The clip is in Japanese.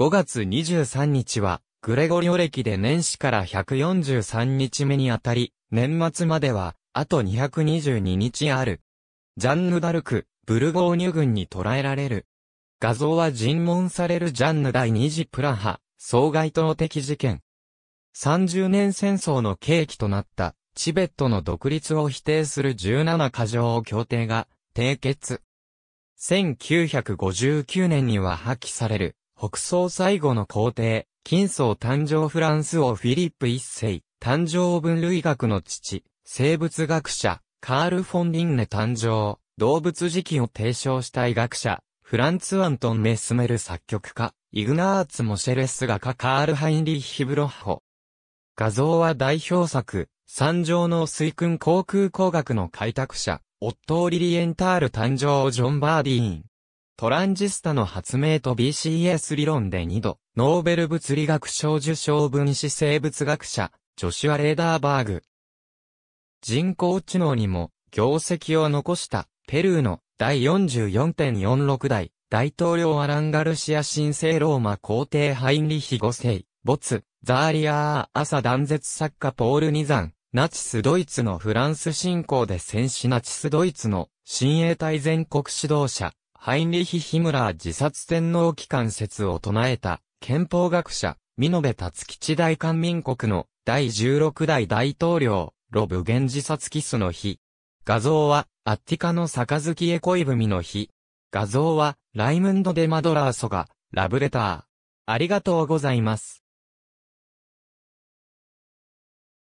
5月23日は、グレゴリオ歴で年始から143日目にあたり、年末までは、あと222日ある。ジャンヌ・ダルク、ブルゴーニュ軍に捕らえられる。画像は尋問されるジャンヌ第二次プラハ、総外党的事件。30年戦争の契機となった、チベットの独立を否定する17過剰協定が、締結。1959年には破棄される、北宋最後の皇帝、金宋誕生フランス王フィリップ一世、誕生分類学の父、生物学者、カール・フォン・リンネ誕生、動物時期を提唱した医学者、フランツ・アントン・メスメル作曲家、イグナーツ・モシェレス画家カール・ハインリッヒ・ブロッホ。画像は代表作、三条の水訓航空工学の開拓者、オットー・リリエンタール誕生ジョン・バーディーン、トランジスタの発明と BCS 理論で2度、ノーベル物理学賞受賞分子生物学者、ジョシュア・レーダーバーグ。人工知能にも、業績を残した、ペルーの第44.46代、大統領アラン・ガルシア神聖ローマ皇帝ハインリヒ5世、ツ、ザーリアー朝断絶作家ポール・ニザン、ナチスドイツのフランス侵攻で戦死ナチスドイツの新衛隊全国指導者、ハインリヒ・ヒムラー自殺天皇機関説を唱えた、憲法学者、ミノベ・タツキチ大韓民国の第16代大統領、ロブゲン自殺キスの日。画像は、アッティカの杯イブミの日。画像は、ライムンド・デ・マドラーソが、ラブレター。ありがとうございます。